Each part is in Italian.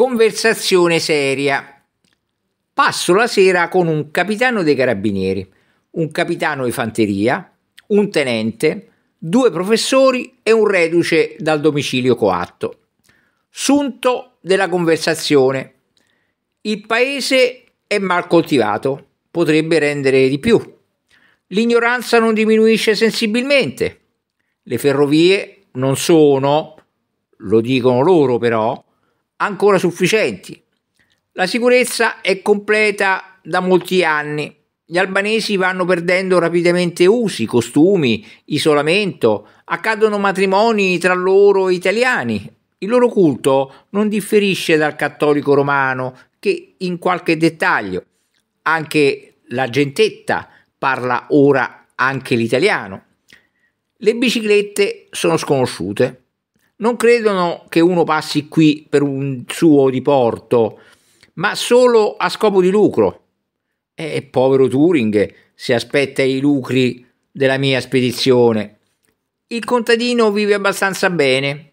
Conversazione seria. Passo la sera con un capitano dei carabinieri, un capitano di fanteria, un tenente, due professori e un reduce dal domicilio coatto. Sunto della conversazione. Il paese è mal coltivato, potrebbe rendere di più. L'ignoranza non diminuisce sensibilmente. Le ferrovie non sono, lo dicono loro però, ancora sufficienti. La sicurezza è completa da molti anni. Gli albanesi vanno perdendo rapidamente usi, costumi, isolamento, accadono matrimoni tra loro e italiani. Il loro culto non differisce dal cattolico romano che in qualche dettaglio. Anche la gentetta parla ora anche l'italiano. Le biciclette sono sconosciute non credono che uno passi qui per un suo diporto, ma solo a scopo di lucro. E povero Turing si aspetta i lucri della mia spedizione. Il contadino vive abbastanza bene.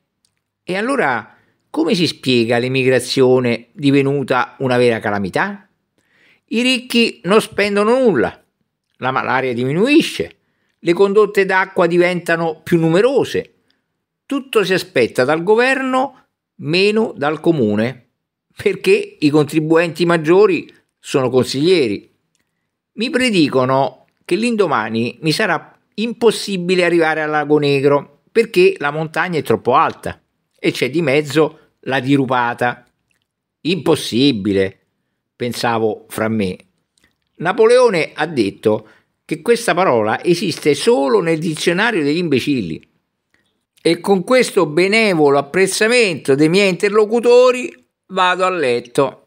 E allora come si spiega l'emigrazione divenuta una vera calamità? I ricchi non spendono nulla, la malaria diminuisce, le condotte d'acqua diventano più numerose tutto si aspetta dal governo meno dal comune, perché i contribuenti maggiori sono consiglieri. Mi predicono che l'indomani mi sarà impossibile arrivare al Lago Negro perché la montagna è troppo alta e c'è di mezzo la dirupata. Impossibile, pensavo fra me. Napoleone ha detto che questa parola esiste solo nel dizionario degli imbecilli e con questo benevolo apprezzamento dei miei interlocutori vado a letto.